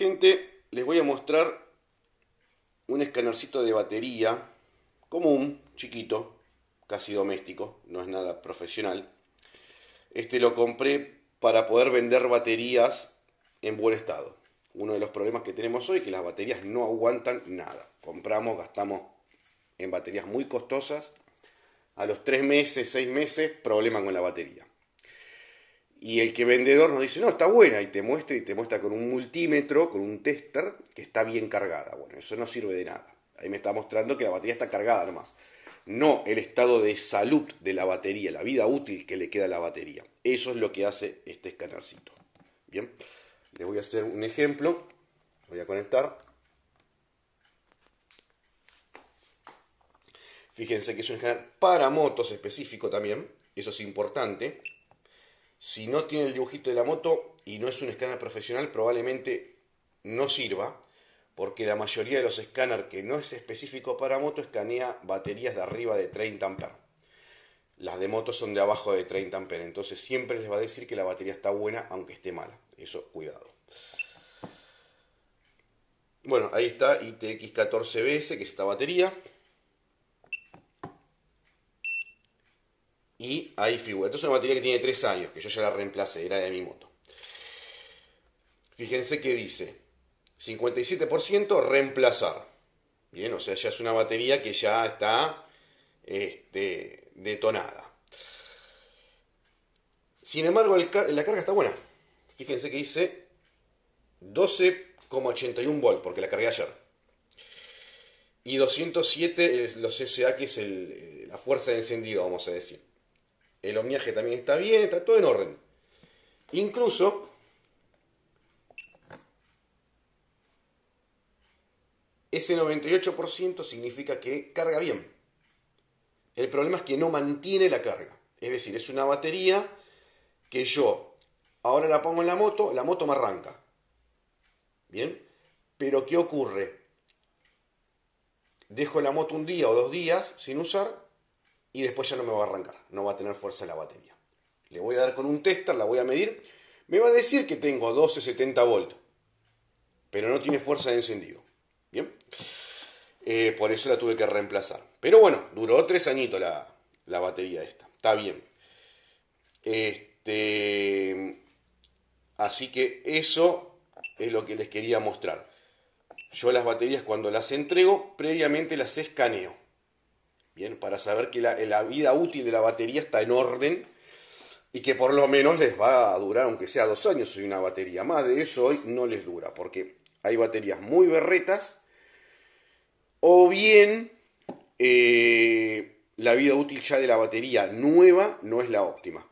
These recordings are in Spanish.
Gente, les voy a mostrar un escanercito de batería común, chiquito, casi doméstico, no es nada profesional. Este lo compré para poder vender baterías en buen estado. Uno de los problemas que tenemos hoy es que las baterías no aguantan nada. Compramos, gastamos en baterías muy costosas. A los 3 meses, 6 meses, problema con la batería. Y el que vendedor nos dice, no, está buena, y te muestra, y te muestra con un multímetro, con un tester, que está bien cargada. Bueno, eso no sirve de nada. Ahí me está mostrando que la batería está cargada nomás. No el estado de salud de la batería, la vida útil que le queda a la batería. Eso es lo que hace este escanercito. Bien, le voy a hacer un ejemplo. Voy a conectar. Fíjense que es un escáner para motos específico también. Eso es importante. Si no tiene el dibujito de la moto y no es un escáner profesional, probablemente no sirva, porque la mayoría de los escáneres que no es específico para moto escanea baterías de arriba de 30 amperes. Las de moto son de abajo de 30 amperes, entonces siempre les va a decir que la batería está buena aunque esté mala. Eso, cuidado. Bueno, ahí está ITX14BS, que es esta batería. y ahí figura. Esto es una batería que tiene 3 años, que yo ya la reemplacé, era de mi moto. Fíjense que dice 57% reemplazar. Bien, o sea, ya es una batería que ya está este, detonada. Sin embargo, la carga está buena. Fíjense que dice 12,81 volt, porque la cargué ayer. Y 207 los SA, que es eh, la fuerza de encendido, vamos a decir el omniaje también está bien, está todo en orden. Incluso ese 98% significa que carga bien. El problema es que no mantiene la carga. Es decir, es una batería que yo ahora la pongo en la moto, la moto me arranca. ¿Bien? Pero ¿qué ocurre? Dejo la moto un día o dos días sin usar y después ya no me va a arrancar, no va a tener fuerza la batería. Le voy a dar con un tester, la voy a medir, me va a decir que tengo 1270 volt, pero no tiene fuerza de encendido. Bien, eh, por eso la tuve que reemplazar. Pero bueno, duró tres añitos la, la batería esta, está bien. Este, así que eso es lo que les quería mostrar. Yo las baterías cuando las entrego, previamente las escaneo Bien, para saber que la, vida útil de la batería está en orden y que por lo menos les va a durar, aunque sea dos años, si una batería más de eso hoy no les dura, porque hay baterías muy berretas o bien eh, la vida útil ya de la batería nueva no es la óptima.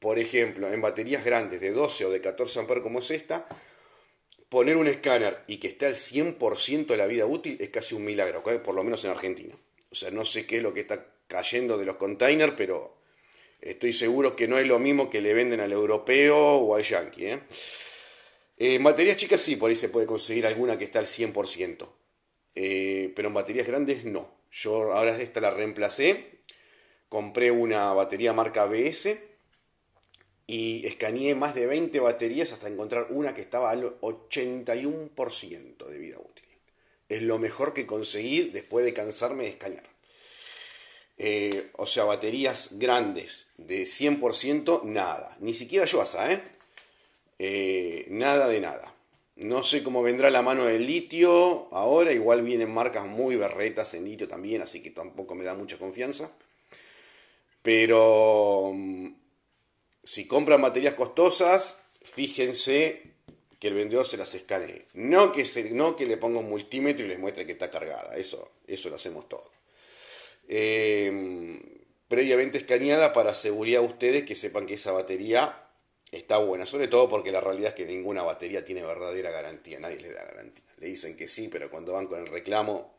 Por ejemplo, en baterías grandes de 12 o de 14 amperes como es esta, poner un escáner y que esté al 100% de la vida útil es casi un milagro, por lo menos en Argentina o sea, no sé qué es lo que está cayendo de los containers, pero estoy seguro que no es lo mismo que le venden al europeo o al yankee. ¿eh? Eh, en baterías chicas sí, por ahí se puede conseguir alguna que está al 100%, eh, pero en baterías grandes no. Yo ahora esta la reemplacé, compré una batería marca BS y escaneé más de 20 baterías hasta encontrar una que estaba al 81% de vida útil es lo mejor que conseguí después de cansarme de escañar. Eh, o sea, baterías grandes de 100%, nada. Ni siquiera yo asa. ¿eh? ¿eh? Nada de nada. No sé cómo vendrá la mano del litio ahora. Igual vienen marcas muy berretas en litio también, así que tampoco me da mucha confianza. Pero mm, si compran baterías costosas, fíjense que el vendedor se las escanee. No que, no que le ponga un multímetro y les muestre que está cargada. Eso, eso lo hacemos todo. Em, previamente escaneada para seguridad ustedes que sepan que esa batería está buena. Sobre todo porque la realidad es que ninguna batería tiene verdadera garantía. Nadie le da garantía. Le dicen que sí, pero cuando van con el reclamo,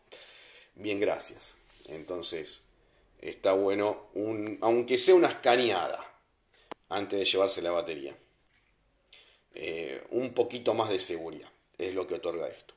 bien gracias. Entonces, está bueno, un, aunque sea una escaneada, antes de llevarse la batería. Eh, un poquito más de seguridad, es lo que otorga esto.